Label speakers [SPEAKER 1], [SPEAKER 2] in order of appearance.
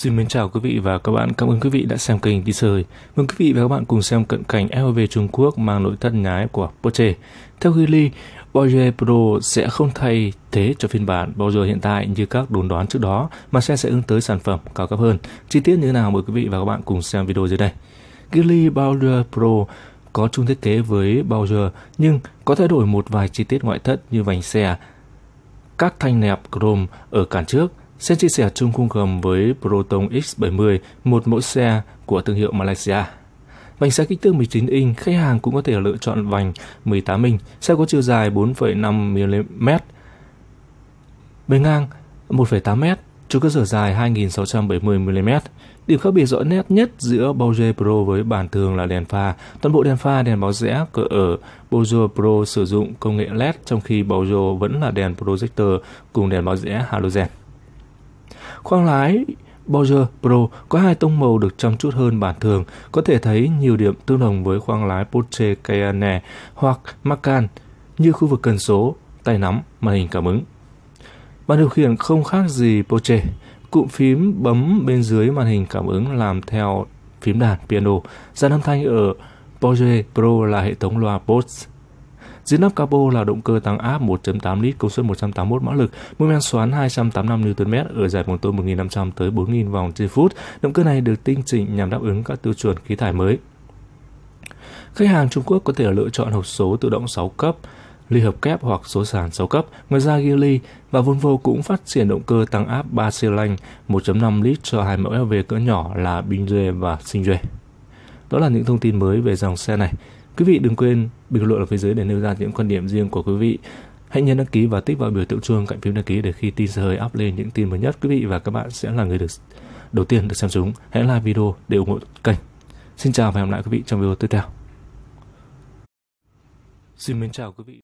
[SPEAKER 1] Xin mến chào quý vị và các bạn. Cảm ơn quý vị đã xem kênh Đi Sơi. Mời quý vị và các bạn cùng xem cận cảnh SUV Trung Quốc mang nội thất nhái của Porsche. Theo Geely, Voyager Pro sẽ không thay thế cho phiên bản Voyager hiện tại như các đồn đoán trước đó, mà xe sẽ hướng tới sản phẩm cao cấp hơn. Chi tiết như thế nào mời quý vị và các bạn cùng xem video dưới đây. Geely Voyager Pro có chung thiết kế với Voyager nhưng có thay đổi một vài chi tiết ngoại thất như vành xe, các thanh nẹp chrome ở cản trước sẽ chia sẻ chung khung gầm với Proton X70, một mẫu xe của thương hiệu Malaysia. Vành xe kích thước 19 inch, khách hàng cũng có thể lựa chọn vành 18 inch, xe có chiều dài 4,5 mm, bề ngang 1,8 m, chủ cơ sở dài 2670 mm. Điểm khác biệt rõ nét nhất giữa Bose Pro với bản thường là đèn pha. Toàn bộ đèn pha đèn báo rẽ cỡ ở Bose Pro sử dụng công nghệ LED trong khi Bose vẫn là đèn projector cùng đèn báo rẽ halogen. Khoang lái Borger Pro có hai tông màu được chăm chút hơn bản thường, có thể thấy nhiều điểm tương đồng với khoang lái Porsche Cayenne hoặc Macan như khu vực cần số, tay nắm, màn hình cảm ứng. Bàn điều khiển không khác gì Porsche, cụm phím bấm bên dưới màn hình cảm ứng làm theo phím đàn piano, dàn âm thanh ở Porsche Pro là hệ thống loa Bose dưới nắp capo là động cơ tăng áp 1.8 lít công suất 181 mã lực, mô men xoắn 285 Nm ở giải 1.500 tới 4.000 vòng trên phút. Động cơ này được tinh chỉnh nhằm đáp ứng các tiêu chuẩn khí thải mới. Khách hàng Trung Quốc có thể lựa chọn hộp số tự động 6 cấp, ly hợp kép hoặc số sàn 6 cấp. Ngoài ra Geely và Volvo cũng phát triển động cơ tăng áp 3 xi lanh 1.5 lít cho hai mẫu LV cỡ nhỏ là Bingre và Stingray. Đó là những thông tin mới về dòng xe này. Quý vị đừng quên bình luận ở phía dưới để nêu ra những quan điểm riêng của quý vị. Hãy nhấn đăng ký và tích vào biểu tượng chuông cạnh phím đăng ký để khi tin hơi up lên những tin mới nhất quý vị và các bạn sẽ là người được đầu tiên được xem chúng. Hãy like video để ủng hộ kênh. Xin chào và hẹn gặp lại quý vị trong video tiếp theo. Xin mến chào quý vị.